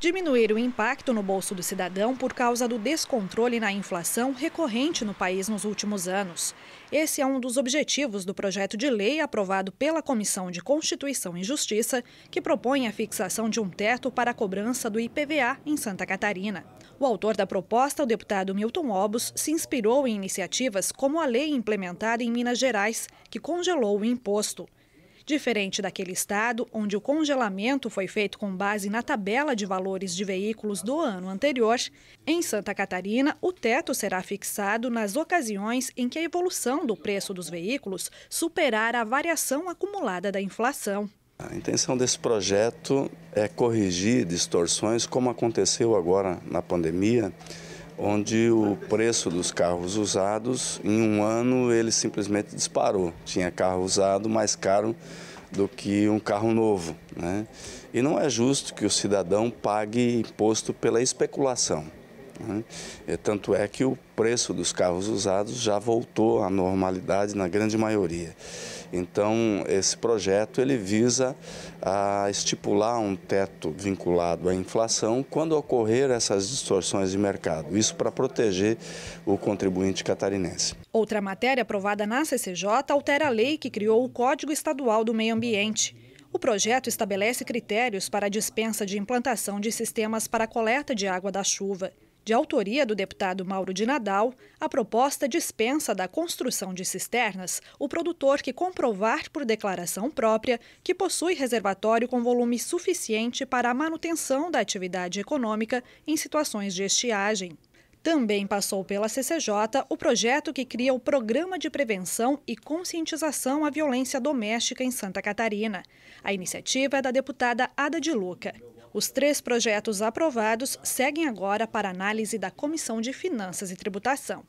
diminuir o impacto no bolso do cidadão por causa do descontrole na inflação recorrente no país nos últimos anos. Esse é um dos objetivos do projeto de lei aprovado pela Comissão de Constituição e Justiça, que propõe a fixação de um teto para a cobrança do IPVA em Santa Catarina. O autor da proposta, o deputado Milton Obos, se inspirou em iniciativas como a lei implementada em Minas Gerais, que congelou o imposto. Diferente daquele estado, onde o congelamento foi feito com base na tabela de valores de veículos do ano anterior, em Santa Catarina, o teto será fixado nas ocasiões em que a evolução do preço dos veículos superar a variação acumulada da inflação. A intenção desse projeto é corrigir distorções, como aconteceu agora na pandemia, onde o preço dos carros usados em um ano ele simplesmente disparou. Tinha carro usado mais caro do que um carro novo. Né? E não é justo que o cidadão pague imposto pela especulação. Né? É, tanto é que o preço dos carros usados já voltou à normalidade na grande maioria. Então, esse projeto ele visa a estipular um teto vinculado à inflação quando ocorrer essas distorções de mercado. Isso para proteger o contribuinte catarinense. Outra matéria aprovada na CCJ altera a lei que criou o Código Estadual do Meio Ambiente. O projeto estabelece critérios para a dispensa de implantação de sistemas para a coleta de água da chuva. De autoria do deputado Mauro de Nadal, a proposta dispensa da construção de cisternas o produtor que comprovar por declaração própria que possui reservatório com volume suficiente para a manutenção da atividade econômica em situações de estiagem. Também passou pela CCJ o projeto que cria o Programa de Prevenção e Conscientização à Violência Doméstica em Santa Catarina. A iniciativa é da deputada Ada de Luca. Os três projetos aprovados seguem agora para análise da Comissão de Finanças e Tributação.